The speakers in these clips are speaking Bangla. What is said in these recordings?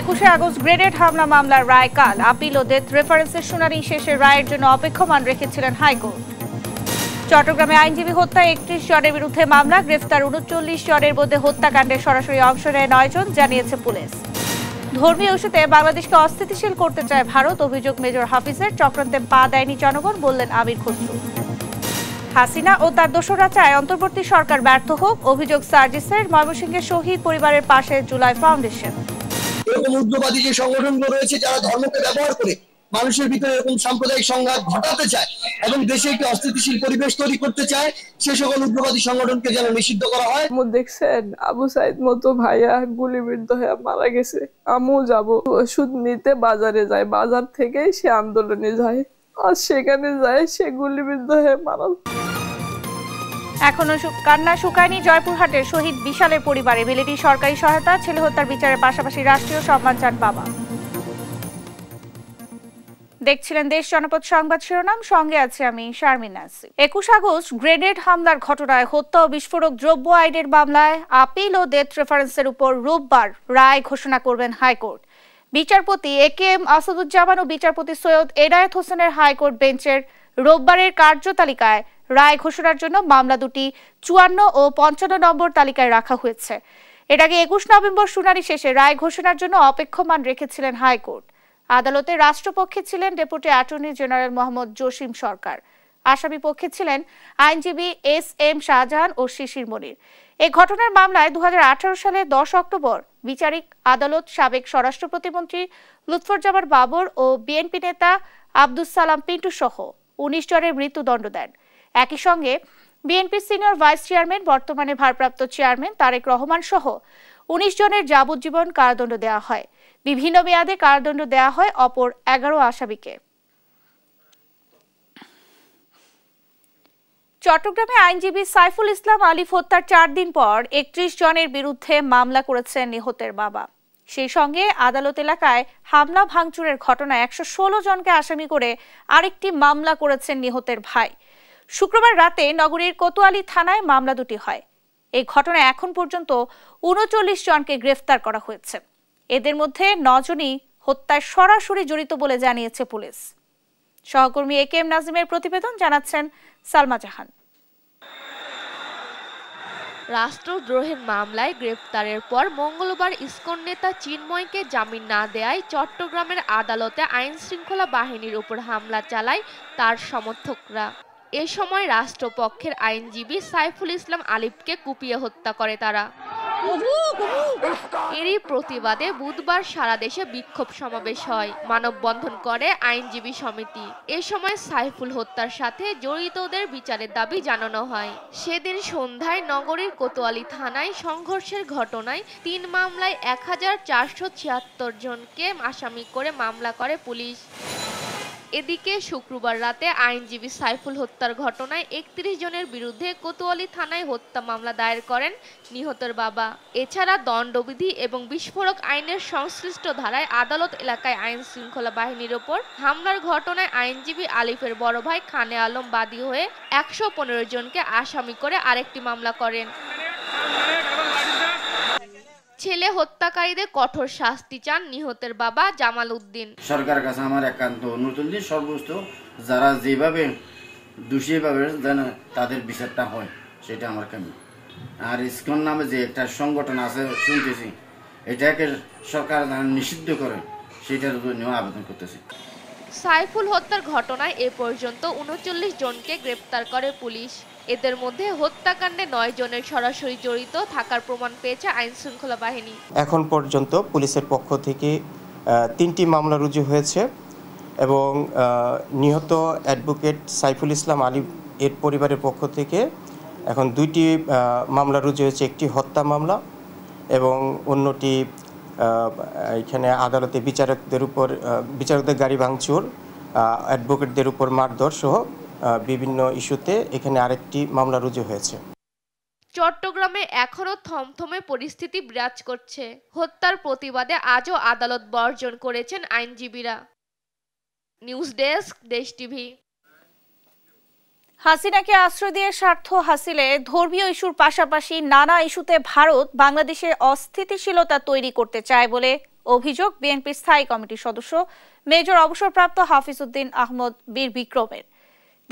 একুশে আগস্ট গ্রেনেড হামলা মামলার রায় কাল আপিল ও ডেথ রেফারেন্সের শুনানি শেষে রায়ের জন্য অপেক্ষমান রেখেছিলেন হাইকোর্ট চট্টগ্রামে আইনজীবী হত্যায় একত্রিশ জনের বিরুদ্ধে মামলা গ্রেফতার উনচল্লিশ জনের মধ্যে হত্যাকাণ্ডে সরাসরি অংশ নেয় নয়জন জানিয়েছে পুলিশ ধর্মীয় ইস্যুতে বাংলাদেশকে অস্থিতিশীল করতে চায় ভারত অভিযোগ মেজর হাফিজের চক্রান্তে পা দেয়নি জনগণ বললেন আমির খসরু হাসিনা ও তার দোসরা চায় অন্তর্বর্তী সরকার ব্যর্থ হোক অভিযোগ সার্জিসের ময়মনসিংহের শহীদ পরিবারের পাশে জুলাই ফাউন্ডেশন এরকম উগ্রবাদী যে সংগঠনগুলো রয়েছে যারা ধর্মকে ব্যবহার করে মানুষের ভিতরে এরকম সাম্প্রদায়িক সংঘাত ঘটাতে চায় এবং দেশে একটি অস্থিতিশীল পরিবেশ তৈরি করতে চায় সে সকল উগ্রবাদী সংগঠনকে যেন নিষিদ্ধ করা হয় দেখছেন আবু সাইদ মতো ভাইয়া গুলিবিদ্ধ হয়ে মারা গেছে আমু যাব ওষুধ নিতে বাজারে যায় বাজার থেকে সে আন্দোলনে যায় আর সেখানে যায় সে গুলিবিদ্ধ হয়ে মারা এখনো কান্না শুকায়নি জয়পুরহাটের শহীদ বিশালের পরিবারে বিলেটি সরকারি সহায়তা ছেলে হত্যার বিচারের পাশাপাশি রাষ্ট্রীয় সম্মান চান বাবা দেখছিলেন দেশ জনপদ সংবাদ শিরোনাম সঙ্গে আছে আমি শারমিন একুশ আগস্ট গ্রেনেড হামলার ঘটনায় হত্যা ও বিস্ফোরক দ্রব্য আইনের মামলায় আপিল ও ডেথ রেফারেন্সের উপর রোববার রায় ঘোষণা করবেন হাইকোর্ট বিচারপতি এ কে এম আসাদুজ্জামান ও বিচারপতি সৈয়দ এনায়েত হোসেনের হাইকোর্ট বেঞ্চের রোববারের কার্যতালিকায় রায় ঘোষণার জন্য মামলা দুটি চুয়ান্ন ও পঞ্চান্ন নম্বর তালিকায় রাখা হয়েছে এর আগে একুশ নভেম্বর শুনানি শেষে রায় ঘোষণার জন্য অপেক্ষমান রেখেছিলেন হাইকোর্ট আদালতে রাষ্ট্রপক্ষে ছিলেন deputy attorney general Mohammad Jasim Sarkar আসামি পক্ষে ছিলেন আইনজীবী এস এম শাহজাহান ও শিশির মনির এ ঘটনার মামলায় দু সালে দশ অক্টোবর বিচারিক আদালত সাবেক স্বরাষ্ট্র প্রতিমন্ত্রী লুৎফরজামার বাবর ও বিএনপি নেতা আব্দুস সালাম পিন্টু সহ উনিশ জনের মৃত্যুদণ্ড দেন একই সঙ্গে বিএনপি সিনিয়র ভাইস চেয়ারম্যান বর্তমানে ভারপ্রাপ্ত চেয়ারম্যান তারেক রহমান সহ উনিশ জনের যাবজ্জীবন কারাদণ্ড দেওয়া হয় বিভিন্ন মেয়াদে কারাদণ্ড দেওয়া হয় অপর এগারো আসামিকে চট্টগ্রামে আইনজীবী সাইফুল ইসলাম আলিফ হত্যার চার দিন পর একত্রিশ জনের বিরুদ্ধে মামলা করেছেন নিহতের বাবা সেই সঙ্গে আদালত এলাকায় হামলা ভাঙচুরের ঘটনায় একশো জনকে আসামি করে আরেকটি মামলা করেছেন নিহতের ভাই শুক্রবার রাতে নগরীর কোতোয়ালি থানায় মামলা দুটি হয় এই ঘটনায় এখন পর্যন্ত উনচল্লিশ জনকে গ্রেফতার করা হয়েছে এদের মধ্যে নজনই হত্যায় সরাসরি জড়িত বলে জানিয়েছে পুলিশ সহকর্মী এ কে এম নাজিমের প্রতিবেদন জানাচ্ছেন সালমা জাহান রাষ্ট্রদ্রোহের মামলায় গ্রেপ্তারের পর মঙ্গলবার ইস্কন নেতা চিন্ময়কে জামিন না দেয়ায় চট্টগ্রামের আদালতে আইন শৃঙ্খলা বাহিনীর উপর হামলা চালায় তার সমর্থকরা এ সময় রাষ্ট্রপক্ষের আইনজীবী সাইফুল ইসলাম আলিফকে কুপিয়ে হত্যা করে তারা এরই প্রতিবাদে বুধবার সারা দেশে বিক্ষোভ সমাবেশ হয় মানববন্ধন করে আইনজীবী সমিতি এ সময় সাইফুল হত্যার সাথে জড়িতদের বিচারের দাবি জানানো হয় সেদিন সন্ধ্যায় নগরীর কোতোয়ালি থানায় সংঘর্ষের ঘটনায় তিন মামলায় এক জনকে আসামি করে মামলা করে পুলিশ এদিকে শুক্রবার রাতে আইনজীবী সাইফুল হত্যার ঘটনায় একত্রিশ জনের বিরুদ্ধে কোতোয়ালি থানায় হত্যা মামলা দায়ের করেন নিহতের বাবা এছাড়া দণ্ডবিধি এবং বিস্ফোরক আইনের সংশ্লিষ্ট ধারায় আদালত এলাকায় আইন শৃঙ্খলা বাহিনীর ওপর হামলার ঘটনায় আইনজীবী আলিফের বড় ভাই খানে আলম বাদী হয়ে একশো জনকে আসামি করে আরেকটি মামলা করেন ছেলে হত্যাকারীদের কঠোর শাস্তি চান নিহতের বাবা জামাল উদ্দিন সরকার কাছে আমার একান্ত অনুরোধ সর্বস্ত যারা যেভাবে দোষী ভাবে যেন তাদের বিচারটা হয় সেটা আমার কামি আর ইস্কন নামে যে একটা সংগঠন আছে শুনতেছি এটাকে সরকার নিষিদ্ধ করে সেটার জন্য আবেদন করতেছি সাইফুল হত্যার ঘটনায় এ পর্যন্ত উনচল্লিশ জনকে গ্রেপ্তার করে পুলিশ এদের মধ্যে হত্যাকাণ্ডে নয় জনের সরাসরি জড়িত থাকার প্রমাণ পেয়েছে আইন শৃঙ্খলা বাহিনী এখন পর্যন্ত পুলিশের পক্ষ থেকে তিনটি মামলা রুজু হয়েছে এবং নিহত অ্যাডভোকেট সাইফুল ইসলাম আলী এর পরিবারের পক্ষ থেকে এখন দুইটি মামলা রুজু হয়েছে একটি হত্যা মামলা এবং অন্যটি এখানে আদালতে বিচারকদের উপর বিচারকদের গাড়ি ভাঙচুর অ্যাডভোকেটদের উপর মারধর সহ বিভিন্ন ইস্যুতে এখানে আরেকটি মামলা রুজু হয়েছে চট্টগ্রামে এখনও থমথমে পরিস্থিতি বিরাজ করছে হত্যার প্রতিবাদে আজও আদালত বর্জন করেছেন আইনজীবীরা নিউজ ডেস্ক দেশ টিভি হাসিনাকে আশ্রয় দিয়ে স্বার্থ হাসিলে ধর্মীয় ইস্যুর পাশাপাশি নানা ইস্যুতে ভারত বাংলাদেশে অস্থিতিশীলতা তৈরি করতে চায় বলে অভিযোগ বিএনপির স্থায়ী কমিটির সদস্য মেজর অবসরপ্রাপ্ত হাফিজ উদ্দিন আহমদ বীর বিক্রমের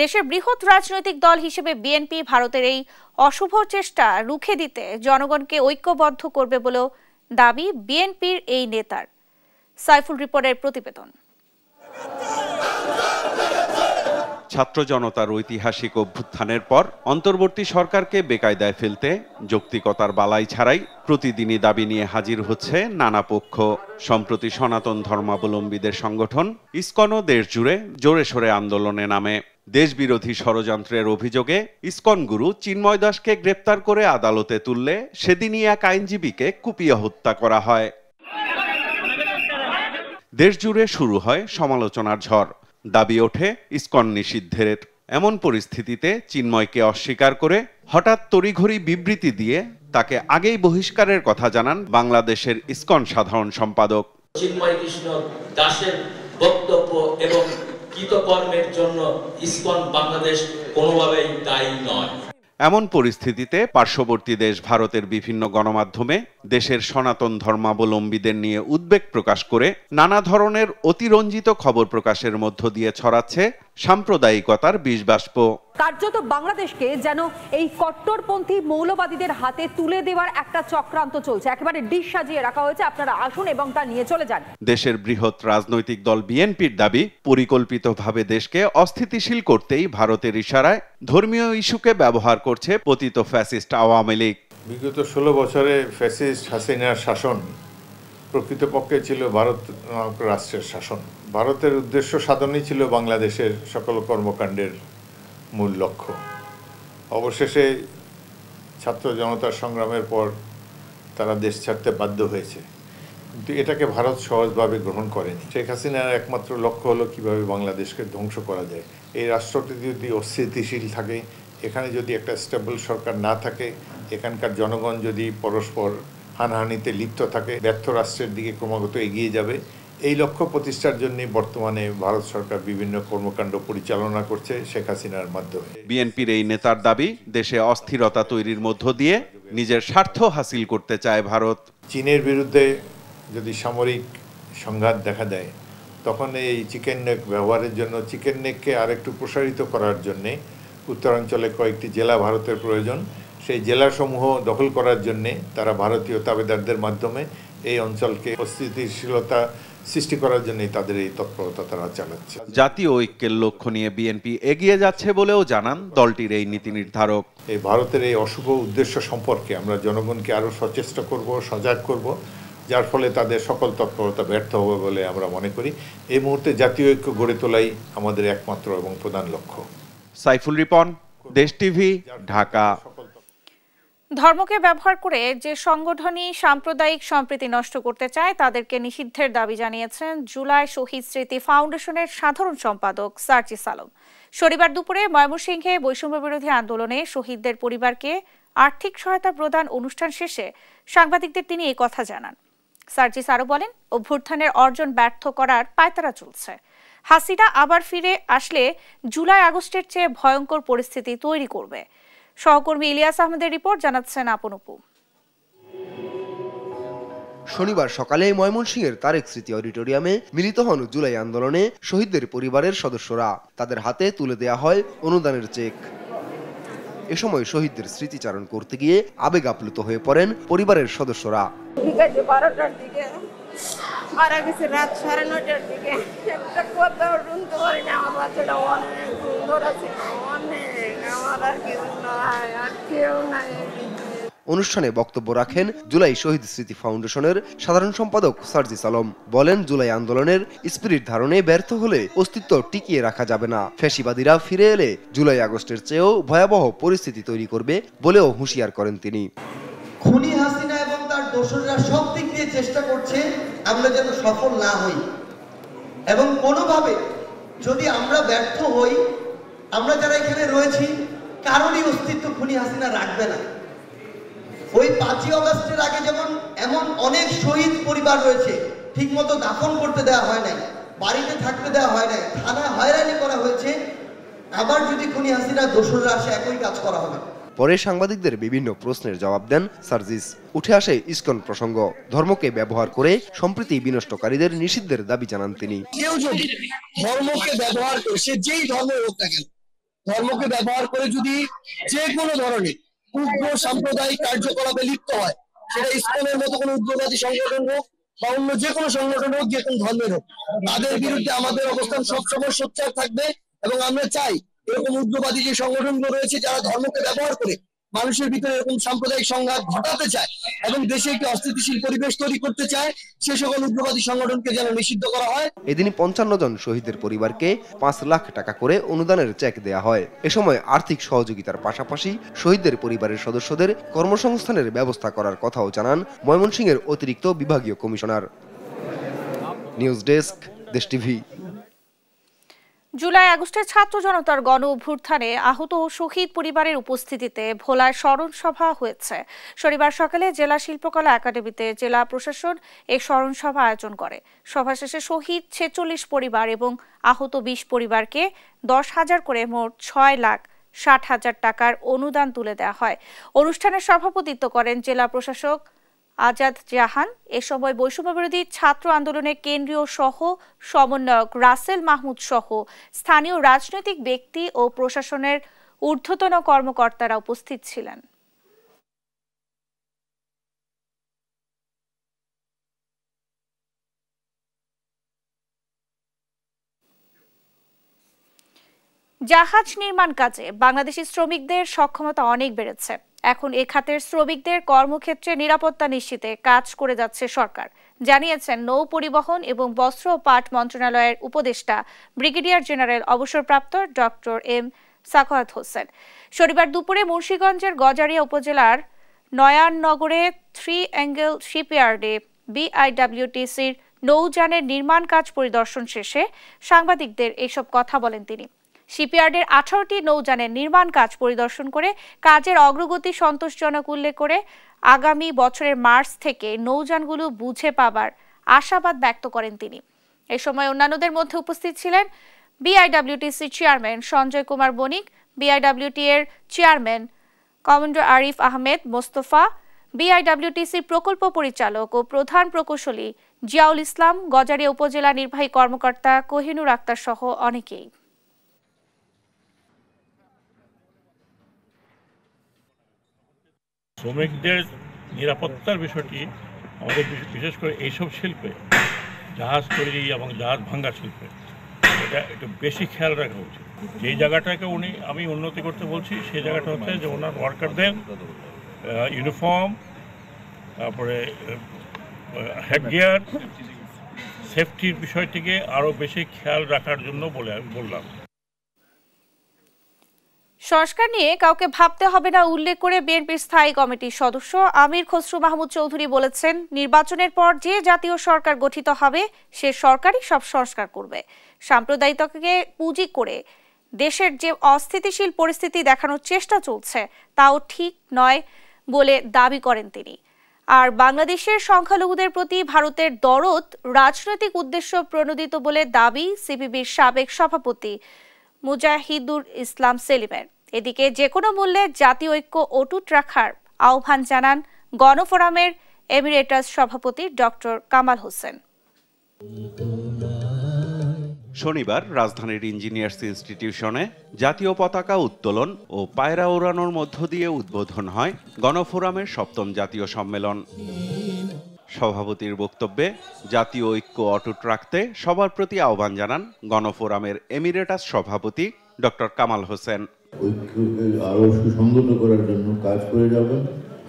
দেশের বৃহৎ রাজনৈতিক দল হিসেবে বিএনপি ভারতের এই অশুভ চেষ্টা রুখে দিতে জনগণকে ঐক্যবদ্ধ করবে বলেও দাবি বিএনপির এই নেতার সাইফুল রিপোর্টের প্রতিবেদন ছাত্র জনতার ঐতিহাসিক অভ্যুত্থানের পর অন্তর্বর্তী সরকারকে বেকায়দায় ফেলতে যৌক্তিকতার বালাই ছাড়াই প্রতিদিনই দাবি নিয়ে হাজির হচ্ছে নানা পক্ষ সম্প্রতি সনাতন ধর্মাবলম্বীদের সংগঠন ইস্কনও দেশ জুড়ে জোরে সোরে আন্দোলনে নামে দেশবিরোধী ষড়যন্ত্রের অভিযোগে ইস্কন গুরু চিন্ময় দাসকে গ্রেপ্তার করে আদালতে তুললে সেদিনই এক আইনজীবীকে কুপিয়ে হত্যা করা হয় দেশজুড়ে শুরু হয় সমালোচনার ঝড় দাবি ওঠে ইস্কন নিষিদ্ধের এমন পরিস্থিতিতে চিন্ময়কে অস্বীকার করে হঠাৎ তড়িঘড়ি বিবৃতি দিয়ে তাকে আগেই বহিষ্কারের কথা জানান বাংলাদেশের ইস্কন সাধারণ সম্পাদক চিন্ময় কৃষ্ণ দাসের বক্তব্য এবং কৃতকর্মের জন্য ইস্কন বাংলাদেশ কোনোভাবেই দায়ী নয় এমন পরিস্থিতিতে পার্শ্ববর্তী দেশ ভারতের বিভিন্ন গণমাধ্যমে দেশের সনাতন ধর্মাবলম্বীদের নিয়ে উদ্বেগ প্রকাশ করে নানা ধরনের অতিরঞ্জিত খবর প্রকাশের মধ্য দিয়ে ছড়াচ্ছে সাম্প্রদায়িকতার বিষবাষ্প কার্যত বাংলাদেশকে যেন এই কট্টরপন্থী মৌলবাদীদের হাতে তুলে দেওয়ার একটা চক্রান্ত চলছে একেবারে ডিশ সাজিয়ে রাখা হয়েছে আপনারা আসুন এবং তা নিয়ে চলে যান দেশের বৃহৎ রাজনৈতিক দল বিএনপির দাবি পরিকল্পিতভাবে দেশকে অস্থিতিশীল করতেই ভারতের ইশারায় ধর্মীয় ইস্যুকে ব্যবহার করছে পতিত ফ্যাসিস্ট আওয়ামী লীগ বিগত ষোলো বছরে ফ্যাসিস্ট হাসিনার শাসন প্রকৃতপক্ষে ছিল ভারত রাষ্ট্রের শাসন ভারতের উদ্দেশ্য সাধনই ছিল বাংলাদেশের সকল কর্মকাণ্ডের মূল লক্ষ্য অবশেষে ছাত্র জনতার সংগ্রামের পর তারা দেশ ছাড়তে বাধ্য হয়েছে কিন্তু এটাকে ভারত সহজভাবে গ্রহণ করেনি শেখ হাসিনার একমাত্র লক্ষ্য হলো কিভাবে বাংলাদেশকে ধ্বংস করা যায় এই রাষ্ট্রটি যদি অস্থিতিশীল থাকে এখানে যদি একটা স্টেবল সরকার না থাকে এখানকার জনগণ যদি পরস্পর হানাহানিতে লিপ্ত থাকে ব্যর্থ রাষ্ট্রের দিকে ক্রমাগত এগিয়ে যাবে এই লক্ষ্য প্রতিষ্ঠার জন্য বর্তমানে ভারত সরকার বিভিন্ন কর্মকাণ্ড পরিচালনা করছে শেখ হাসিনার মাধ্যমে বিএনপির এই নেতার দাবি দেশে অস্থিরতা তৈরির মধ্য দিয়ে নিজের স্বার্থ হাসিল করতে চায় ভারত চীনের বিরুদ্ধে যদি সামরিক সংঘাত দেখা দেয় তখন এই চিকেন নেক ব্যবহারের জন্য চিকেন নেককে আরেকটু প্রসারিত করার জন্যে উত্তরাঞ্চলে কয়েকটি জেলা ভারতের প্রয়োজন সেই জেলাসমূহ দখল করার জন্যে তারা ভারতীয় তাবেদারদের মাধ্যমে এই অঞ্চলকে অস্থিতিশীলতা সৃষ্টি করার জন্যই তাদের এই তৎপরতা তারা চালাচ্ছে জাতীয় ঐক্যের লক্ষ্য নিয়ে বিএনপি এগিয়ে যাচ্ছে বলেও জানান দলটির এই নীতি নির্ধারক এই ভারতের এই অশুভ উদ্দেশ্য সম্পর্কে আমরা জনগণকে আরও সচেষ্ট করব সজাগ করব যার ফলে তাদের সকল তৎপরতা ব্যর্থ হবে বলে আমরা মনে করি এই মুহূর্তে জাতীয় ঐক্য গড়ে তোলাই আমাদের একমাত্র এবং প্রধান লক্ষ্য সাইফুল রিপন দেশ টিভি ঢাকা ধর্মকে ব্যবহার করে যে সংগঠনই সাম্প্রদায়িক সম্প্রীতি নষ্ট করতে চায় তাদেরকে নিষিদ্ধের দাবি জানিয়েছেন জুলাই শহীদ স্মৃতি ফাউন্ডেশনের সাধারণ সম্পাদক সার্জিস আলম শনিবার দুপুরে ময়মনসিংহে বৈষম্য বিরোধী আন্দোলনে শহীদদের পরিবারকে আর্থিক সহায়তা প্রদান অনুষ্ঠান শেষে সাংবাদিকদের তিনি এই কথা জানান সার্জিস আরও বলেন অভ্যুত্থানের অর্জন ব্যর্থ করার পায়তারা চলছে হাসিটা আবার ফিরে আসলে জুলাই আগস্টের চেয়ে ভয়ঙ্কর পরিস্থিতি তৈরি করবে সহকর্মী ইলিয়াস আহমেদের রিপোর্ট জানাচ্ছেন আপন উপু শনিবার সকালে ময়মনসিংহের তারেক স্মৃতি অডিটোরিয়ামে মিলিত হন জুলাই আন্দোলনে শহীদদের পরিবারের সদস্যরা তাদের হাতে তুলে দেয়া হয় অনুদানের চেক এ সময় শহীদদের স্মৃতিচারণ করতে গিয়ে আবেগ আপ্লুত হয়ে পড়েন পরিবারের সদস্যরা দিকে রাত সাড়ে দিকে একটা কথা পারি না আমার বাচ্চাটা অনেক সুন্দর আছে অনুষ্ঠানে বক্তব্য রাখেন জুলাই শহীদ স্মৃতি ফাউন্ডেশনের সাধারণ সম্পাদক সার্জিস আলম বলেন জুলাই আন্দোলনের স্পিরিট ধারণে ব্যর্থ হলে অস্তিত্ব টিকিয়ে রাখা যাবে না ফ্যাসিবাদীরা ফিরে এলে জুলাই আগস্টের চেয়েও ভয়াবহ পরিস্থিতি তৈরি করবে বলেও হুঁশিয়ার করেন তিনি খুনি হাসিনা এবং তার সব দিক দিয়ে চেষ্টা করছে আমরা যেন সফল না হই এবং কোনোভাবে যদি আমরা ব্যর্থ হই আমরা যারা এখানে রয়েছি কারোরই অস্তিত্ব খুনি হাসিনা রাখবে না ওই পাঁচই অগস্টের আগে যেমন এমন অনেক শহীদ পরিবার রয়েছে ঠিক মতো দাফন করতে দেওয়া হয় নাই বাড়িতে থাকতে দেওয়া হয় নাই থানা হয়রানি করা হয়েছে আবার যদি খুনি হাসিনা দোসররা আসে একই কাজ করা হবে পরে সাংবাদিকদের বিভিন্ন প্রশ্নের জবাব দেন সার্জিস উঠে আসে ইস্কন প্রসঙ্গ ধর্মকে ব্যবহার করে সম্প্রীতি বিনষ্টকারীদের নিষিদ্ধের দাবি জানান তিনি কেউ যদি ধর্মকে ব্যবহার করে সে যেই ধর্মের হোক না কেন ধর্মকে ব্যবহার করে যদি যে কোনো ধরনের উগ্র সাম্প্রদায়িক কার্যকলাপে লিপ্ত হয় সেটা ইসলামের মতো কোনো উগ্রবাদী সংগঠন হোক বা অন্য যে কোনো সংগঠন হোক যে কোনো ধর্মের হোক তাদের বিরুদ্ধে আমাদের অবস্থান সবসময় সোচ্চার থাকবে এবং আমরা চাই এরকম উগ্রবাদী যে সংগঠনগুলো রয়েছে যারা ধর্মকে ব্যবহার করে মানুষের ভিতরে এরকম সাম্প্রদায়িক সংঘাত ঘটাতে চায় এবং দেশে একটি অস্থিতিশীল পরিবেশ তৈরি করতে চায় সে সকল উগ্রবাদী সংগঠনকে যেন নিষিদ্ধ করা হয় এদিনই পঞ্চান্ন জন শহীদের পরিবারকে পাঁচ লাখ টাকা করে অনুদানের চেক দেয়া হয় এ সময় আর্থিক সহযোগিতার পাশাপাশি শহীদদের পরিবারের সদস্যদের কর্মসংস্থানের ব্যবস্থা করার কথাও জানান ময়মনসিংহের অতিরিক্ত বিভাগীয় commissioner news desk Desh TV July আগস্টে ছাত্র জনতার গণ অভ্যুত্থানে আহত ও শহীদ পরিবারের উপস্থিতিতে ভোলায় স্মরণ সভা হয়েছে শনিবার সকালে জেলা শিল্পকলা একাডেমিতে জেলা প্রশাসন এই স্মরণ সভা আয়োজন করে সভা শেষে শহীদ ছেচল্লিশ পরিবার এবং আহত বিশ পরিবারকে দশ হাজার করে মোট ছয় লাখ ষাট হাজার টাকার অনুদান তুলে দেওয়া হয় অনুষ্ঠানের সভাপতিত্ব করেন জেলা প্রশাসক আজাদ জাহান এ সময় বৈষম্যবিরোধী ছাত্র আন্দোলনের কেন্দ্রীয় সহ সমন্বয়ক রাসেল মাহমুদ সহ স্থানীয় রাজনৈতিক ব্যক্তি ও প্রশাসনের ঊর্ধ্বতন কর্মকর্তারা উপস্থিত ছিলেন জাহাজ নির্মাণ কাজে বাংলাদেশি শ্রমিকদের সক্ষমতা অনেক বেড়েছে এখন এ খাতের শ্রমিকদের কর্মক্ষেত্রে নিরাপত্তা নিশ্চিতে কাজ করে যাচ্ছে সরকার জানিয়েছেন নৌ পরিবহন এবং বস্ত্র ও পাট মন্ত্রণালয়ের উপদেষ্টা ব্রিগেডিয়ার জেনারেল অবসরপ্রাপ্ত ডক্টর এম সাকোয়াত হোসেন শনিবার দুপুরে মুন্সীগঞ্জের গজারিয়া উপজেলার নয়াননগরে থ্রি অ্যাঙ্গেল শিপইয়ার্ডে বিআইডব্লিউটিসির নৌযানের নির্মাণ কাজ পরিদর্শন শেষে সাংবাদিকদের এসব কথা বলেন তিনি শিপইয়ার্ডের আঠারোটি নৌযানের নির্মাণ কাজ পরিদর্শন করে কাজের অগ্রগতি সন্তোষজনক উল্লেখ করে আগামী বছরের মার্চ থেকে নৌযানগুলো বুঝে পাবার আশাবাদ ব্যক্ত করেন তিনি এ সময় অন্যান্যদের মধ্যে উপস্থিত ছিলেন BIWTC chairman Sanjay Kumar Banik BIWT এর chairman commander Arif Ahmed Mostafa BIWTC প্রকল্প পরিচালক ও প্রধান প্রকৌশলী জিয়াউল ইসলাম গজারিয়া উপজেলা নির্বাহী কর্মকর্তা কোহিনুর আক্তার সহ অনেকেই শ্রমিকদের নিরাপত্তার বিষয়টি আমাদের বিশেষ করে এইসব শিল্পে জাহাজ তৈরি এবং জাহাজ ভাঙ্গা শিল্পে এটা একটু বেশি খেয়াল রাখা উচিত যেই জায়গাটাকে উনি আমি উন্নতি করতে বলছি সেই জায়গাটা হচ্ছে যে ওনার ওয়ার্কারদের ইউনিফর্ম তারপরে হেডগিয়ার সেফটির বিষয়টিকে আরও বেশি খেয়াল রাখার জন্য বলে আমি বললাম সংস্কার নিয়ে কাউকে ভাবতে হবে না উল্লেখ করে বিএনপির স্থায়ী কমিটির সদস্য আমির খসরু মাহমুদ চৌধুরী বলেছেন নির্বাচনের পর যে জাতীয় সরকার গঠিত হবে সে সরকারই সব সংস্কার করবে সাম্প্রদায়িকতাকে পুঁজি করে দেশের যে অস্থিতিশীল পরিস্থিতি দেখানোর চেষ্টা চলছে তাও ঠিক নয় বলে দাবি করেন তিনি আর বাংলাদেশের সংখ্যালঘুদের প্রতি ভারতের দরদ রাজনৈতিক উদ্দেশ্য প্রণোদিত বলে দাবি সিপিবির সাবেক সভাপতি মুজাহিদুর ইসলাম সেলিমের এদিকে যে কোনো মূল্যে জাতীয় ঐক্য অটুট রাখার আহ্বান জানান গণফোরামের এমিরেটাস সভাপতি ডক্টর কামাল হোসেন শনিবার রাজধানীর ইঞ্জিনিয়ার্স ইনস্টিটিউশনে জাতীয় পতাকা উত্তোলন ও পায়রা ওড়ানোর মধ্য দিয়ে উদ্বোধন হয় গণফোরামের সপ্তম জাতীয় সম্মেলন সভাপতির বক্তব্যে জাতীয় ঐক্য অটুট রাখতে সবার প্রতি আহ্বান জানান গণফোরামের এমিরেটাস সভাপতি ডক্টর কামাল হোসেন ঐক্যকে আরও সুসংগত করার জন্য কাজ করে যাবেন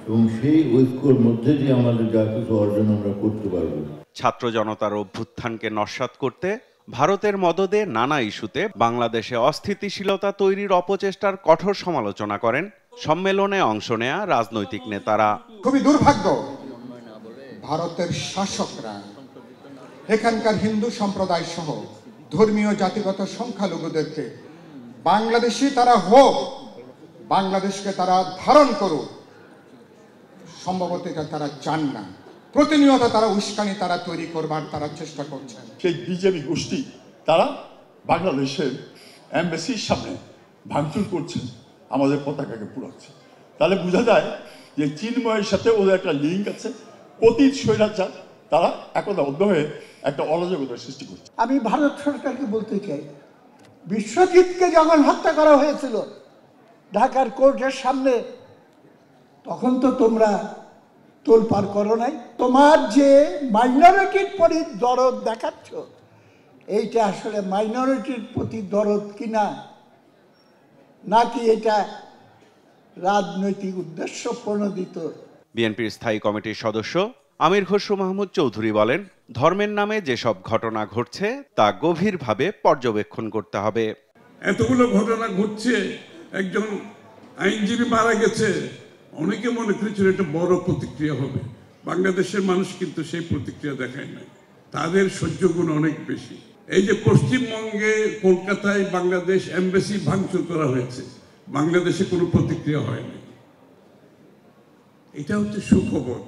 এবং সেই ঐক্যর মধ্যে দিয়ে আমাদের যা কিছু অর্জন আমরা করতে পারব ছাত্র জনতার অভ্যুত্থানকে নস্বাত করতে ভারতের মদদে নানা ইস্যুতে বাংলাদেশে অস্থিতিশীলতা তৈরির অপচেষ্টার কঠোর সমালোচনা করেন সম্মেলনে অংশ নেয়া রাজনৈতিক নেতারা খুবই দুর্ভাগ্য ভারতের শাসকরা এখানকার হিন্দু সম্প্রদায় সহ ধর্মীয় জাতিগত সংখ্যালঘুদেরকে বাংলাদেশি তারা হোক বাংলাদেশকে তারা ধারণ করুক সম্ভবত এটা তারা চান না প্রতিনিয়ত তারা উস্কানি তারা তৈরি করবার তারা চেষ্টা করছেন সেই বিজেপি গোষ্ঠী তারা বাংলাদেশের অ্যাম্বাসির সামনে ভাঙচুর করছেন আমাদের পতাকাকে পুরাচ্ছে তাহলে বোঝা যায় যে চিন্ময়ের সাথে ওদের একটা লিঙ্ক আছে অতীত স্বৈরাচার তারা একদা অন্ধ হয়ে একটা অরাজকতার সৃষ্টি করছে আমি ভারত সরকারকে বলতে চাই বিশ্বজিৎকে যখন হত্যা করা হয়েছিল ঢাকার কোর্টের সামনে তখন তো তোমরা তোলপার করো নাই তোমার যে মাইনরিটির প্রতি দরদ দেখাচ্ছ এইটা আসলে মাইনরিটির প্রতি দরদ কিনা নাকি এটা রাজনৈতিক উদ্দেশ্য প্রণোদিত বিএনপির স্থায়ী কমিটির সদস্য আমির খসরু মাহমুদ চৌধুরী বলেন ধর্মের নামে যেসব ঘটনা ঘটছে তা গভীরভাবে পর্যবেক্ষণ করতে হবে এতগুলো ঘটনা ঘটছে একজন আইনজীবী মারা গেছে অনেকে মনে করেছিল এটা বড় প্রতিক্রিয়া হবে বাংলাদেশের মানুষ কিন্তু সেই প্রতিক্রিয়া দেখায় নাই তাদের সহ্যগুণ অনেক বেশি এই যে পশ্চিমবঙ্গে কলকাতায় বাংলাদেশ এমবেসি ভাঙচুর করা হয়েছে বাংলাদেশে কোনো প্রতিক্রিয়া হয়নি এটা হচ্ছে সুখবর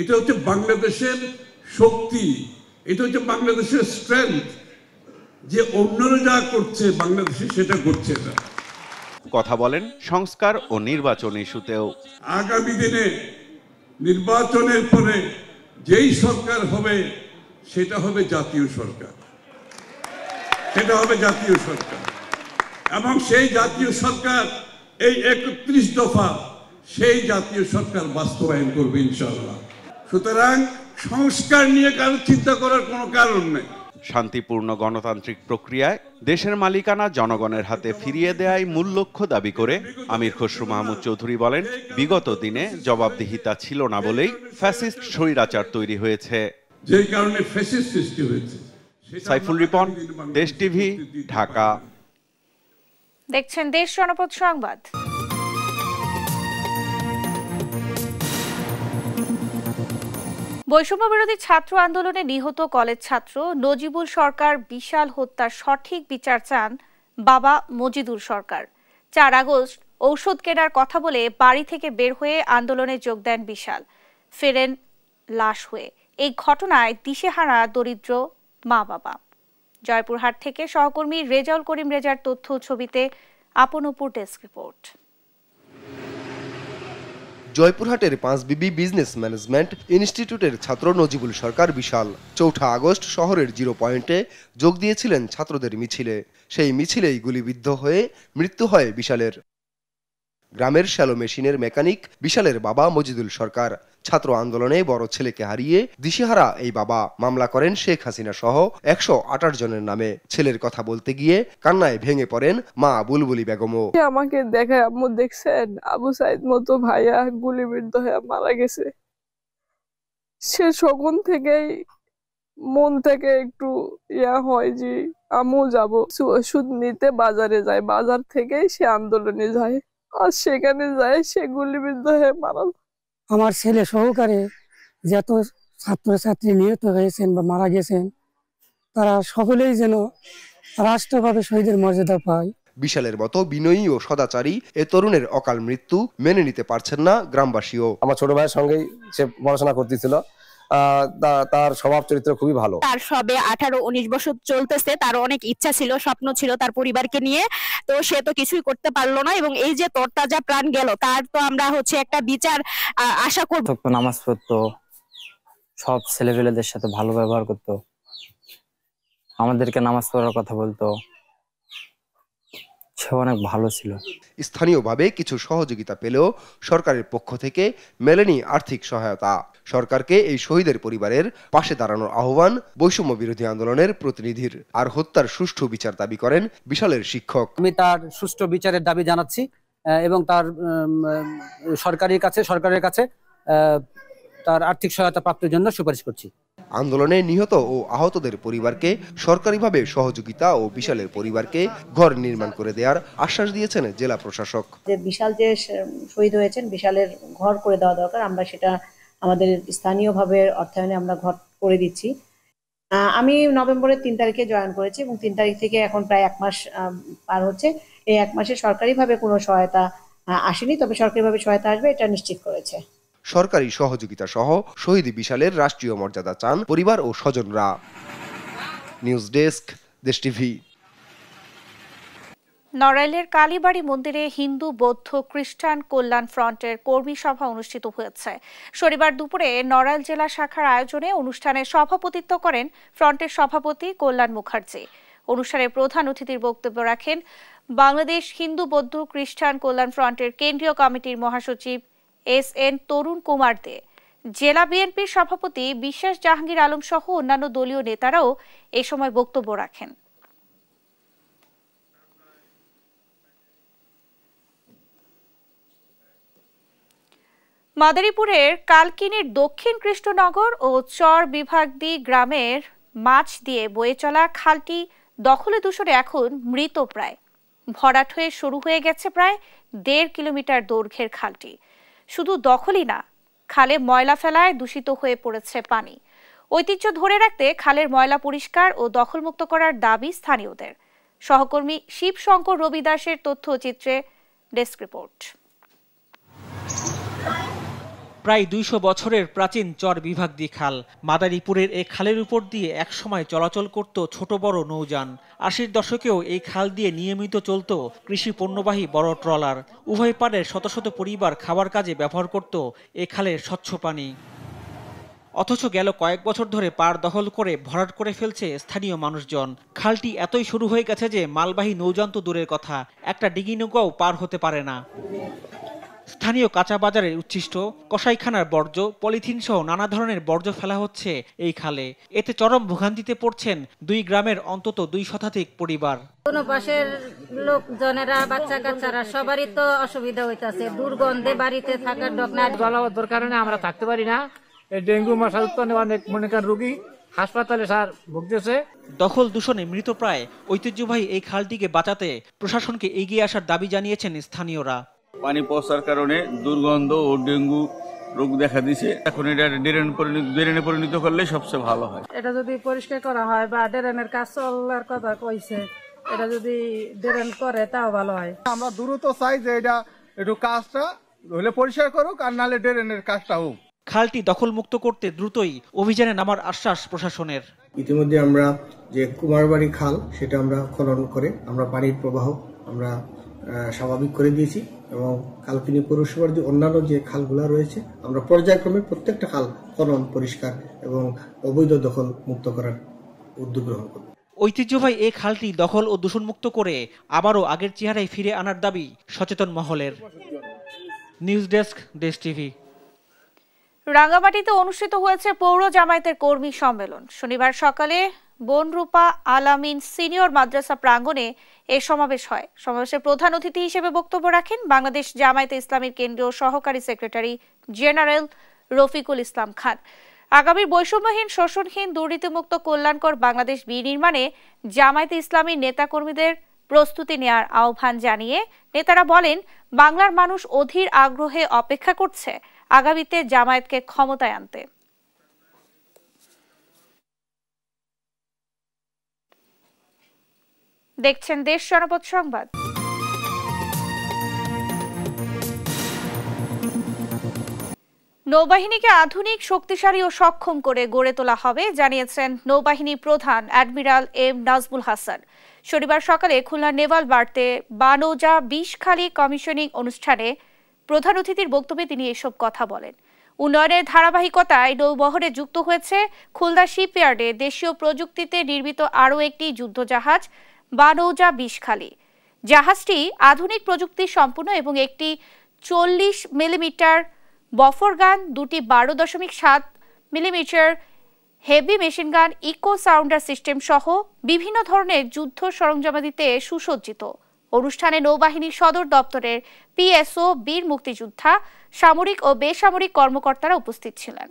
এটা হচ্ছে বাংলাদেশের শক্তি এটা হচ্ছে বাংলাদেশের স্ট্রেংথ যে অন্যরা যা করছে বাংলাদেশে সেটা করছে না কথা বলেন সংস্কার ও নির্বাচন ইস্যুতেও আগামী দিনে নির্বাচনের পরে যেই সরকার হবে সেটা হবে জাতীয় সরকার সেটা হবে জাতীয় সরকার এবং সেই জাতীয় সরকার এই একত্রিশ দফা সেই জাতীয় সরকার বাস্তবায়ন করবে ইনশাল্লাহ সুতরাং সংস্কার নিয়ে কারো চিন্তা করার কোনো কারণ নেই শান্তিপূর্ণ গণতান্ত্রিক প্রক্রিয়ায় দেশের মালিকানা জনগণের হাতে ফিরিয়ে দেয়াই মূল লক্ষ্য দাবি করে আমির খসরু মাহমুদ চৌধুরী বলেন বিগত দিনে জবাবদিহিতা ছিল না বলেই ফ্যাসিস্ট স্বৈরাচার তৈরি হয়েছে যে কারণে ফ্যাসিস্ট সৃষ্টি হয়েছে সাইফুল রিপন দেশ টিভি ঢাকা দেখছেন দেশ জনপদ সংবাদ বৈষম্য বিরোধী ছাত্র আন্দোলনে নিহত কলেজ ছাত্র নজিবুল সরকার বিশাল হত্যার সঠিক বিচার চান বাবা মজিদুল সরকার চার আগস্ট ঔষধ কেনার কথা বলে বাড়ি থেকে বের হয়ে আন্দোলনে যোগ দেন বিশাল ফেরেন লাশ হয়ে এই ঘটনায় দিশেহারা দরিদ্র মা বাবা জয়পুরহাট থেকে সহকর্মী রেজাউল করিম রেজার তথ্য ছবিতে আপন অপুর ডেস্ক রিপোর্ট জয়পুরহাটের পাঁচ বিবি বিজনেস ম্যানেজমেন্ট ইনস্টিটিউটের ছাত্র নজিবুল সরকার বিশাল চৌঠা আগস্ট শহরের জিরো পয়েন্টে যোগ দিয়েছিলেন ছাত্রদের মিছিলে সেই মিছিলেই গুলিবিদ্ধ হয়ে মৃত্যু হয় বিশালের গ্রামের শ্যালো মেশিনের মেকানিক বিশালের বাবা মজিদুল সরকার ছাত্র আন্দোলনে বড় ছেলেকে হারিয়ে দিশিহারা এই বাবা মামলা করেন শেখ হাসিনা সহ একশো আঠাশ জনের নামে ছেলের কথা বলতে গিয়ে কান্নায় ভেঙে পড়েন মা বুলবুলি বেগমও আমাকে দেখায় আম্মু দেখছেন আবু সাইদ মতো ভাইয়া গুলিবিদ্ধ হয়ে মারা গেছে সে শগুন থেকেই মন থেকে একটু ইয়া হয় যে আমু যাব ওষুধ নিতে বাজারে যায় বাজার থেকেই সে আন্দোলনে যায় আর সেখানে যায় সে গুলিবিদ্ধ হয়ে মারা আমার ছেলে সহকারে যত ছাত্রছাত্রী নিহত হয়েছেন বা মারা গেছেন তারা সকলেই যেন রাষ্ট্রভাবে শহীদের মর্যাদা পায় বিশালের মতো বিনয়ী ও সদাচারী এ তরুণের অকাল মৃত্যু মেনে নিতে পারছেন না গ্রামবাসীও আমার ছোট ভাইয়ের সঙ্গেই সে পড়াশোনা করতেছিল তার স্বভাব চরিত্র খুবই ভালো তার সবে আঠারো উনিশ বছর চলতেছে তার অনেক ইচ্ছা ছিল স্বপ্ন ছিল তার পরিবারকে নিয়ে তো সে তো কিছুই করতে পারলো না এবং এই যে তাজা প্রাণ গেল তার তো আমরা হচ্ছে একটা বিচার আশা করব নামাজ পড়তো সব ছেলেপেলেদের সাথে ভালো ব্যবহার করতো আমাদেরকে নামাজ পড়ার কথা বলতো সে আচ্ছা, অনেক ভালো ছিল স্থানীয়ভাবে কিছু সহযোগিতা পেলেও সরকারের পক্ষ থেকে মেলেনি আর্থিক সহায়তা সরকারকে এই শহীদের পরিবারের পাশে দাঁড়ানোর আহ্বান বৈষম্য বিরোধী আন্দোলনের প্রতিনিধির আর হত্যার সুষ্ঠু বিচার দাবি করেন বিশালের শিক্ষক আমি তার সুষ্ঠু বিচারের দাবি জানাচ্ছি এবং তার সরকারের কাছে সরকারের কাছে তার আর্থিক সহায়তা প্রাপ্তির জন্য সুপারিশ করছি আন্দোলনে নিহত ও আহতদের পরিবারকে সরকারিভাবে সহযোগিতা ও বিশালের পরিবারকে ঘর নির্মাণ করে দেওয়ার আশ্বাস দিয়েছেন জেলা প্রশাসক যে বিশাল যে শহীদ হয়েছেন বিশালের ঘর করে দেওয়া দরকার আমরা সেটা আমাদের স্থানীয়ভাবে অর্থায়নে আমরা ঘর করে দিচ্ছি আমি নভেম্বরের তিন তারিখে জয়েন করেছি এবং তিন তারিখ থেকে এখন প্রায় এক মাস পার হচ্ছে এই এক মাসে সরকারিভাবে কোনো সহায়তা আসেনি তবে সরকারিভাবে সহায়তা আসবে এটা নিশ্চিত করেছে সরকারি সহযোগিতা সহ শহীদ বিশালের রাষ্ট্রীয় মর্যাদা চান পরিবার ও স্বজনরা নিউজ ডেস্ক দেশ টিভি নড়াইলের কালীবাড়ি মন্দিরে হিন্দু বৌদ্ধ খ্রিস্টান কল্যাণ ফ্রন্টের কর্মী সভা অনুষ্ঠিত হয়েছে শনিবার দুপুরে নড়াইল জেলা শাখার আয়োজনে অনুষ্ঠানে সভাপতিত্ব করেন ফ্রন্টের সভাপতি কল্যাণ মুখার্জি অনুষ্ঠানে প্রধান অতিথির বক্তব্য রাখেন বাংলাদেশ হিন্দু বৌদ্ধ খ্রিস্টান কল্যাণ ফ্রন্টের কেন্দ্রীয় কমিটির মহাসচিব এস এন তরুণ কুমার দে জেলা বিএনপির সভাপতি বিশ্বাস জাহাঙ্গীর আলম সহ অন্যান্য দলীয় নেতারাও এ সময় বক্তব্য রাখেন মাদারীপুরের কালকিনির দক্ষিণ কৃষ্ণনগর ও চর বিভাগদি গ্রামের মাছ দিয়ে বয়ে চলা খালটি দখলে দূষণে এখন মৃত প্রায় ভরাট হয়ে শুরু হয়ে গেছে প্রায় দেড় কিলোমিটার দৈর্ঘ্যের খালটি শুধু দখলই না খালে ময়লা ফেলায় দূষিত হয়ে পড়েছে পানি ঐতিহ্য ধরে রাখতে খালের ময়লা পরিষ্কার ও দখলমুক্ত করার দাবি স্থানীয়দের সহকর্মী শিব শঙ্কর রবি দাসের তথ্যচিত্রে ডেস্ক রিপোর্ট প্রায় দুইশো বছরের প্রাচীন চর বিভাগ দিয়ে খাল মাদারীপুরের এই খালের উপর দিয়ে একসময় চলাচল করত ছোট বড় নৌযান আশির দশকেও এই খাল দিয়ে নিয়মিত চলত কৃষি পণ্যবাহী বড় ট্রলার উভয় পাড়ের শত শত পরিবার খাবার কাজে ব্যবহার করত এ খালের স্বচ্ছ পানি অথচ গেল কয়েক বছর ধরে পার দখল করে ভরাট করে ফেলছে স্থানীয় মানুষজন খালটি এতই শুরু হয়ে গেছে যে মালবাহী নৌযান তো দূরের কথা একটা ডিগি নৌকাও পার হতে পারে না স্থানীয় কাঁচা বাজারের উচ্ছিষ্ট কসাইখানার বর্জ্য পলিথিন সহ নানা ধরনের বর্জ্য ফেলা হচ্ছে এই খালে এতে চরম ভোগান্তিতে পড়ছেন দুই গ্রামের অন্তত দুই শতাধিক পরিবার কোন পাশের লোকজনেরা বাচ্চা কাচ্চারা সবারই তো অসুবিধা হইতাছে দুর্গন্ধে বাড়িতে থাকার জলাবদ্ধর কারণে আমরা থাকতে পারি না ডেঙ্গু উৎপন্ন অনেক মনে করেন রোগী হাসপাতালে স্যার ভুগতেছে দখল দূষণে মৃতপ্রায় ঐতিহ্যবাহী এই খালটিকে বাঁচাতে প্রশাসনকে এগিয়ে আসার দাবি জানিয়েছেন স্থানীয়রা পানি পৌঁছার কারণে দুর্গন্ধ ও ডেঙ্গু রোগ দেখা দিছে এখন এটা ড্রেন পরিণত ড্রেনে পরিণত করলে সবচেয়ে ভালো হয় এটা যদি পরিষ্কার করা হয় বা ড্রেনের কাজ চলার কথা কইছে এটা যদি ড্রেন করে তাও ভালো হয় আমরা দ্রুত চাই যে এটা একটু কাজটা হলে পরিষ্কার করুক আর নাহলে ড্রেনের কাজটা হোক খালটি দখলমুক্ত করতে দ্রুতই অভিযানে নামার আশ্বাস প্রশাসনের ইতিমধ্যে আমরা যে কুমারবাড়ি খাল সেটা আমরা খনন করে আমরা পানির প্রবাহ আমরা স্বাভাবিক করে দিয়েছি এবং কালকিনি পৌরসভার যে অন্যান্য যে খালগুলা রয়েছে আমরা পর্যায়ক্রমে প্রত্যেকটা খাল খনন পরিষ্কার এবং অবৈধ দখল মুক্ত করার উদ্যোগ গ্রহণ করব ঐতিহ্যবাহী এই খালটি দখল ও দূষণমুক্ত করে আবারও আগের চেহারায় ফিরে আনার দাবি সচেতন মহলের নিউজ ডেস্ক দেশ টিভি রাঙ্গামাটিতে অনুষ্ঠিত হয়েছে পৌর জামায়াতের কর্মী সম্মেলন শনিবার সকালে বনরূপা আলামিন সিনিয়র মাদ্রাসা প্রাঙ্গণে এ সমাবেশ হয় সমাবেশে প্রধান অতিথি হিসেবে বক্তব্য রাখেন বাংলাদেশ জামায়াতে ইসলামের কেন্দ্রীয় সহকারী সেক্রেটারি জেনারেল রফিকুল ইসলাম খান আগামীর বৈষম্যহীন শোষণহীন দুর্নীতিমুক্ত কল্যাণকর বাংলাদেশ বিনির্মাণে জামায়াতে ইসলামীর নেতাকর্মীদের প্রস্তুতি নেয়ার আহ্বান জানিয়ে নেতারা বলেন বাংলার মানুষ অধীর আগ্রহে অপেক্ষা করছে আগামীতে জামায়াতকে ক্ষমতায় আনতে দেখছেন দেশ জনপদ সংবাদ নৌবাহিনীকে আধুনিক শক্তিশালী ও সক্ষম করে গড়ে তোলা হবে জানিয়েছেন নৌবাহিনী প্রধান অ্যাডমিরাল এম নাজমুল হাসান শনিবার সকালে খুলনা নেভাল বার্তে বানোজা বিষখালী কমিশনিং অনুষ্ঠানে প্রধান অতিথির বক্তব্যে তিনি এসব কথা বলেন উন্নয়নের ধারাবাহিকতায় নৌবহরে যুক্ত হয়েছে খুলনা শিপইয়ার্ডে দেশীয় প্রযুক্তিতে নির্মিত আরও একটি যুদ্ধজাহাজ বানৌজা বিষখালি জাহাজটি আধুনিক প্রযুক্তি সম্পূর্ণ এবং একটি চল্লিশ মিলিমিটার বফর গান দুটি বারো দশমিক সাত millimetre heavy machine gun echo sounder system সহ বিভিন্ন ধরনের যুদ্ধ সরঞ্জামাদিতে সুসজ্জিত অনুষ্ঠানে নৌবাহিনীর সদর দপ্তরের পিএসও বীর মুক্তিযোদ্ধা সামরিক ও বেসামরিক কর্মকর্তারা উপস্থিত ছিলেন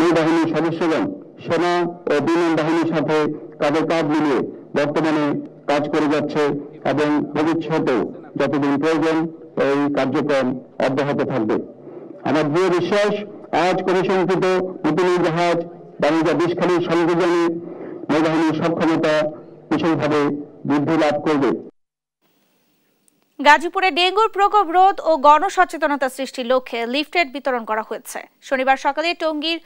নৌবাহিনীর সদস্যগণ সেনা ও বিমান বাহিনীর সাথে তাদের কাজ মিলিয়ে বর্তমানে কাজ করে যাচ্ছে এবং ভবিষ্যতেও যতদিন প্রয়োজন এই কার্যক্রম অব্যাহত থাকবে আমার দৃঢ় বিশ্বাস আজ কমিশনকৃত নতুন জাহাজ বাণিজ্য বিষখালীর সংযোজনে নৌবাহিনীর সক্ষমতা বিশেষভাবে বৃদ্ধি লাভ করবে গাজীপুরে ডেঙ্গুর প্রকোপ রোধ ও গণসচেতনতা সৃষ্টির লক্ষ্যে লিফটেড বিতরণ করা হয়েছে শনিবার সকালে টঙ্গীর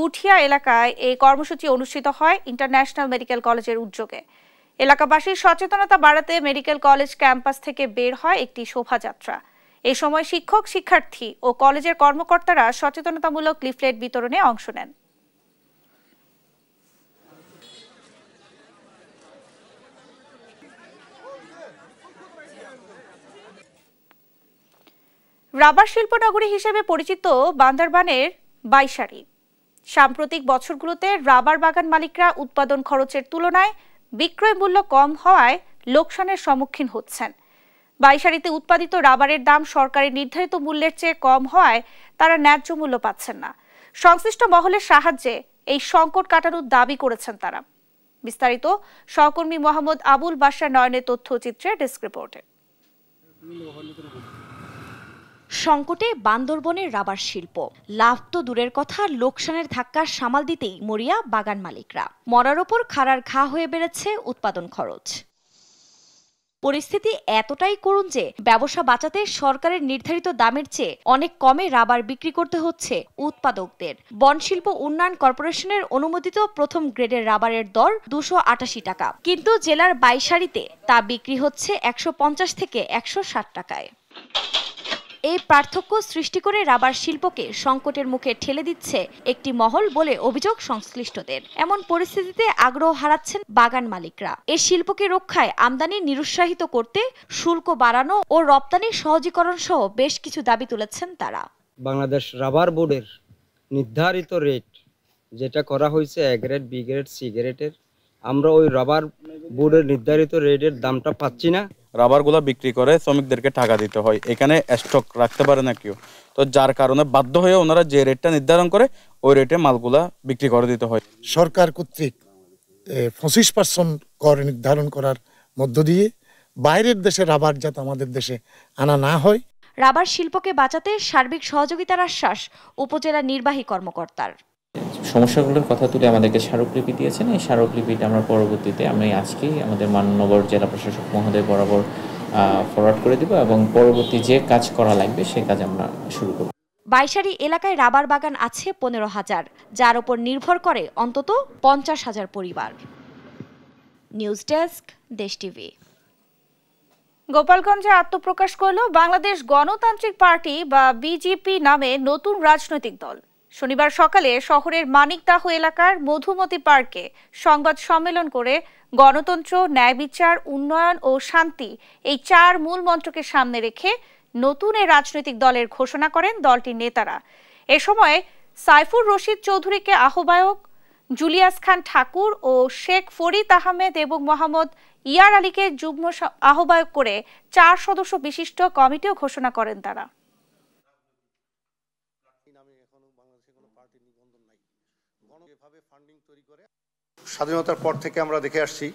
গুঠিয়া এলাকায় এই কর্মসূচি অনুষ্ঠিত হয় ইন্টারন্যাশনাল মেডিকেল কলেজের উদ্যোগে এলাকাবাসীর সচেতনতা বাড়াতে মেডিকেল কলেজ ক্যাম্পাস থেকে বের হয় একটি শোভাযাত্রা এ সময় শিক্ষক শিক্ষার্থী ও কলেজের কর্মকর্তারা সচেতনতামূলক লিফলেট বিতরণে অংশ নেন রাবার শিল্প নগরী হিসেবে পরিচিত বান্দরবানের বাইশারি সাম্প্রতিক বছরগুলোতে রাবার বাগান মালিকরা উৎপাদন খরচের তুলনায় বিক্রয় মূল্য কম হওয়ায় লোকসানের সম্মুখীন হচ্ছেন বাইশারিতে উৎপাদিত রাবারের দাম সরকারের নির্ধারিত মূল্যের চেয়ে কম হওয়ায় তারা ন্যায্য মূল্য পাচ্ছেন না সংশ্লিষ্ট মহলের সাহায্যে এই সংকট কাটানোর দাবি করেছেন তারা বিস্তারিত সহকর্মী মোহাম্মদ আবুল বাসার নয়নের তথ্যচিত্রে ডেস্ক রিপোর্টে সংকটে বান্দরবনের রাবার শিল্প লাভ তো দূরের কথা লোকসানের ধাক্কা সামাল দিতেই মরিয়া বাগান মালিকরা মরার ওপর খাড়ার ঘা হয়ে বেড়েছে উৎপাদন খরচ পরিস্থিতি এতটাই করুন যে ব্যবসা বাঁচাতে সরকারের নির্ধারিত দামের চেয়ে অনেক কমে রাবার বিক্রি করতে হচ্ছে উৎপাদকদের বনশিল্প উন্নয়ন কর্পোরেশনের অনুমোদিত প্রথম গ্রেডের রাবারের দর দুশো আটাশি টাকা কিন্তু জেলার বাইশারিতে তা বিক্রি হচ্ছে একশো থেকে একশো টাকায় এই পার্থক্য সৃষ্টি করে রাবার শিল্পকে সংকটের মুখে ঠেলে দিচ্ছে একটি মহল বলে অভিযোগ সংশ্লিষ্টদের এমন পরিস্থিতিতে আগ্রহ হারাচ্ছেন বাগান মালিকরা এ শিল্পকে রক্ষায় আমদানি নিরুৎসাহিত করতে শুল্ক বাড়ানো ও রপ্তানি সহজীকরণ সহ বেশ কিছু দাবি তুলেছেন তারা বাংলাদেশ রাবার বোর্ডের নির্ধারিত রেট যেটা করা হয়েছে A grade B grade C গ্রেডের আমরা ওই রাবার বোর্ডের নির্ধারিত রেটের দামটা পাচ্ছি না রাবারগুলো বিক্রি করে শ্রমিকদেরকে টাকা দিতে হয় এখানে স্টক রাখতে পারে না কেউ তো যার কারণে বাধ্য হয়ে ওনারা যে রেটটা নির্ধারণ করে ওই রেটে মালগুলা বিক্রি করে দিতে হয় সরকার কর্তৃক পঁচিশ পার্সেন্ট কর নির্ধারণ করার মধ্য দিয়ে বাইরের দেশে রাবার যাতে আমাদের দেশে আনা না হয় রাবার শিল্পকে বাঁচাতে সার্বিক সহযোগিতার আশ্বাস উপজেলা নির্বাহী কর্মকর্তার সমস্যাগুলোর কথা তুলে আমাদেরকে স্মারকলিপি দিয়েছেন এই স্মারকলিপিটা আমরা পরবর্তীতে আমি আজকেই আমাদের মাননগর জেলা প্রশাসক মহোদয় বরাবর ফরওয়ার্ড করে দেব এবং পরবর্তী যে কাজ করা লাগবে সেই কাজ আমরা শুরু করব বাইশারি এলাকায় রাবার বাগান আছে পনেরো হাজার যার ওপর নির্ভর করে অন্তত পঞ্চাশ হাজার পরিবার নিউজ ডেস্ক দেশ টিভি গোপালগঞ্জে আত্মপ্রকাশ করল বাংলাদেশ গণতান্ত্রিক পার্টি বা বিজেপি নামে নতুন রাজনৈতিক দল শনিবার সকালে শহরের মানিকদাহ এলাকার মধুমতি পার্কে সংবাদ সম্মেলন করে গণতন্ত্র ন্যায় বিচার উন্নয়ন ও শান্তি এই চার মূল মন্ত্রকে সামনে রেখে নতুন রাজনৈতিক দলের ঘোষণা করেন দলটির নেতারা এ সময় সাইফুর রশিদ চৌধুরীকে আহ্বায়ক জুলিয়াস খান ঠাকুর ও শেখ ফরিদ আহমেদ এবং মোহাম্মদ ইয়ার আলীকে যুগ্ম আহ্বায়ক করে চার সদস্য বিশিষ্ট কমিটিও ঘোষণা করেন তারা স্বাধীনতার পর থেকে আমরা দেখে আসছি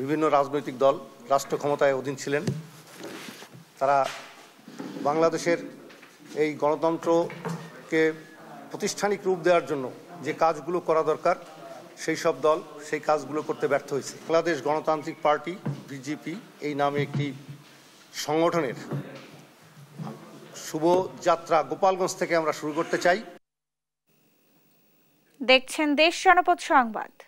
বিভিন্ন রাজনৈতিক দল রাষ্ট্র ক্ষমতায় অধীন ছিলেন তারা বাংলাদেশের এই গণতন্ত্রকে প্রতিষ্ঠানিক রূপ দেওয়ার জন্য যে কাজগুলো করা দরকার সেই সব দল সেই কাজগুলো করতে ব্যর্থ হয়েছে বাংলাদেশ গণতান্ত্রিক পার্টি বিজেপি এই নামে একটি সংগঠনের শুভ যাত্রা গোপালগঞ্জ থেকে আমরা শুরু করতে চাই দেখছেন দেশ জনপদ সংবাদ